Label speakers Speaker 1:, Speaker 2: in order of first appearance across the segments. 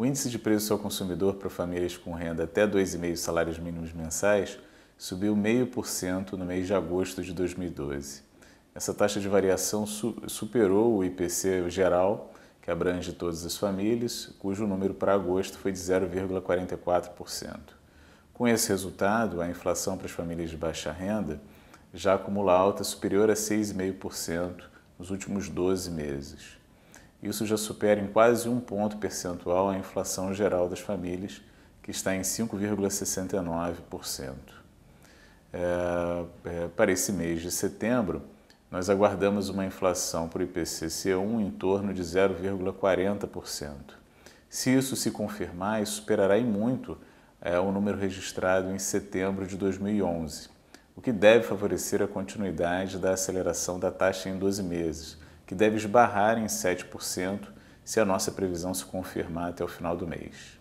Speaker 1: O índice de preço ao consumidor para famílias com renda até 2,5 salários mínimos mensais subiu 0,5% no mês de agosto de 2012. Essa taxa de variação superou o IPC geral, que abrange todas as famílias, cujo número para agosto foi de 0,44%. Com esse resultado, a inflação para as famílias de baixa renda já acumula alta superior a 6,5% nos últimos 12 meses. Isso já supera em quase um ponto percentual a inflação geral das famílias, que está em 5,69%. É, é, para esse mês de setembro, nós aguardamos uma inflação por IPCC1 em torno de 0,40%. Se isso se confirmar, isso superará em muito é, o número registrado em setembro de 2011, o que deve favorecer a continuidade da aceleração da taxa em 12 meses que deve esbarrar em 7% se a nossa previsão se confirmar até o final do mês.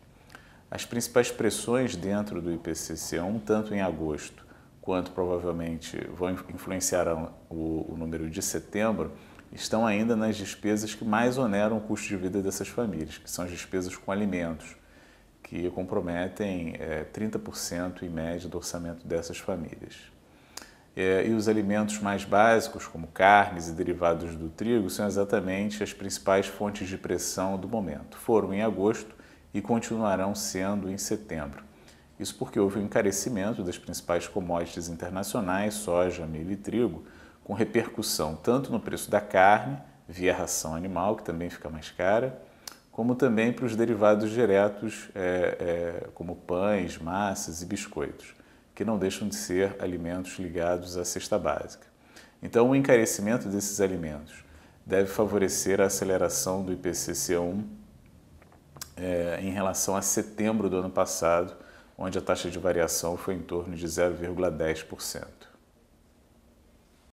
Speaker 1: As principais pressões dentro do IPCC1, tanto em agosto quanto provavelmente vão influenciar o, número de setembro, estão ainda nas despesas que mais oneram o custo de vida dessas famílias, que são as despesas com alimentos, que comprometem é, eh, 30% em média do orçamento dessas famílias. É, e os alimentos mais básicos, como carnes e derivados do trigo, são exatamente as principais fontes de pressão do momento. Foram em agosto e continuarão sendo em setembro. Isso porque houve um encarecimento das principais commodities internacionais, soja, milho e trigo, com repercussão tanto no preço da carne, via ração animal, que também fica mais cara, como também para os derivados diretos, é, é, como pães, massas e biscoitos que não deixam de ser alimentos ligados à cesta básica. Então, o encarecimento desses alimentos deve favorecer a aceleração do IPCC1 é, em relação a setembro do ano passado, onde a taxa de variação foi em torno de 0,10%.